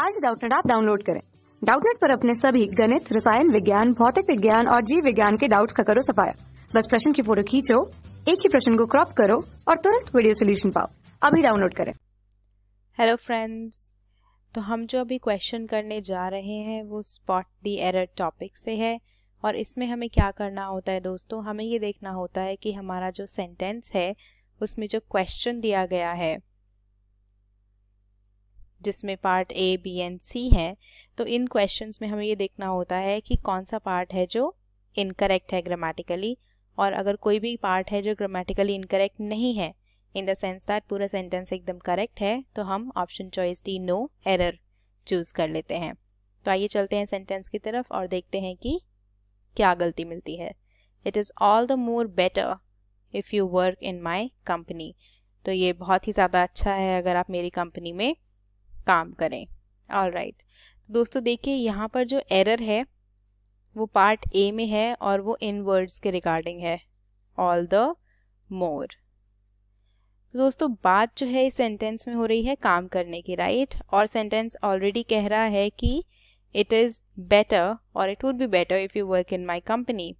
आज डाउटनेट आप डाउनलोड करें डाउटनेट पर अपने सभी गणित रसायन विज्ञान भौतिक विज्ञान और जीव विज्ञान के डाउट्स का करो सफाया बस प्रश्न की फोटो खींचो एक ही प्रश्न को क्रॉप करो और तुरंत वीडियो सोल्यूशन पाओ अभी डाउनलोड करें हेलो फ्रेंड्स तो हम जो अभी क्वेश्चन करने जा रहे हैं वो स्पॉट दी एरर टॉपिक से है और इसमें हमें क्या करना होता है दोस्तों हमें ये देखना होता है कि हमारा जो सेंटेंस है उसमें जो क्वेश्चन दिया गया है जिसमें part A B and C है तो इन क्वेश्चंस में हमें ये देखना होता है कि कौन सा पार्ट है जो इनकरेक्ट है ग्रामेटिकली और अगर कोई भी पार्ट है जो ग्रामेटिकली इनकरेक्ट नहीं है इन द सेंस दैट पूरा सेंटेंस एकदम करेक्ट है तो हम option choice D no error choose कर लेते हैं तो आइए चलते हैं सेंटेंस की तरफ और देखते हैं कि क्या गलती मिलती है it is all the more better if you work in my company तो ये बहुत ही ज़्यादा अच्छा है अगर आप मेरी कंपनी में काम करें ऑल राइट right. दोस्तों देखिए यहाँ पर जो एरर है वो पार्ट ए में है और वो इन वर्ड्स के रिगार्डिंग है ऑल द मोर तो दोस्तों बात जो है इस सेंटेंस में हो रही है काम करने की राइट right? और सेंटेंस ऑलरेडी कह रहा है कि इट इज़ बेटर और it would be better if you work in my company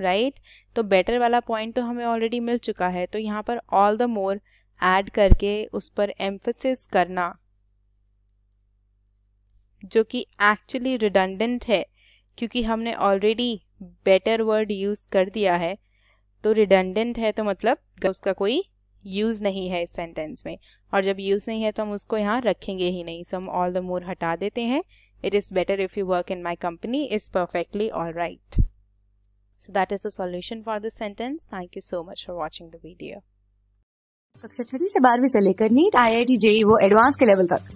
right तो बेटर वाला पॉइंट तो हमें ऑलरेडी मिल चुका है तो यहाँ पर ऑल द मोर एड करके उस पर एम्फोसिस करना जो कि एक्चुअली रिडंडेंट है क्योंकि हमने ऑलरेडी बेटर वर्ड यूज़ कर दिया है तो रिडंडेंट है तो मतलब उसका कोई यूज़ नहीं है इस सेंटेंस में और जब यूज़ नहीं है तो हम उसको यहाँ रखेंगे ही नहीं सो हम ऑल द मोर हटा देते हैं it is better if you work in my company is perfectly all right so that is the solution for this sentence thank you so much for watching the कक्षा छठी से बारहवीं से लेकर NEET I I T JEE वो advance के level तक